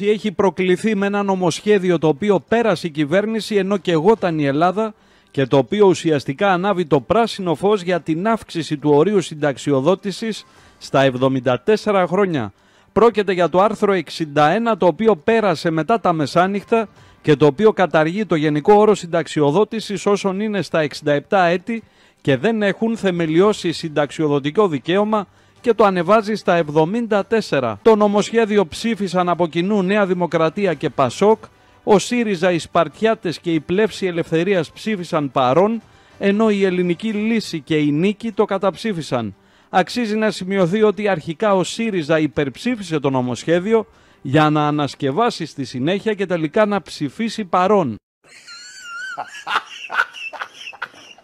έχει προκληθεί με ένα νομοσχέδιο το οποίο πέρασε η κυβέρνηση ενώ και εγώ ήταν η Ελλάδα και το οποίο ουσιαστικά ανάβει το πράσινο φως για την αύξηση του ορίου συνταξιοδότησης στα 74 χρόνια. Πρόκειται για το άρθρο 61 το οποίο πέρασε μετά τα μεσάνυχτα και το οποίο καταργεί το γενικό όρο συνταξιοδότησης όσων είναι στα 67 έτη και δεν έχουν θεμελιώσει συνταξιοδοτικό δικαίωμα και το ανεβάζει στα 74. Το νομοσχέδιο ψήφισαν από κοινού Νέα Δημοκρατία και Πασόκ, ο ΣΥΡΙΖΑ, οι Σπαρτιάτες και η Πλεύση Ελευθερίας ψήφισαν παρόν, ενώ η Ελληνική Λύση και η Νίκη το καταψήφισαν. Αξίζει να σημειωθεί ότι αρχικά ο ΣΥΡΙΖΑ υπερψήφισε το νομοσχέδιο για να ανασκευάσει στη συνέχεια και τελικά να ψηφίσει παρόν.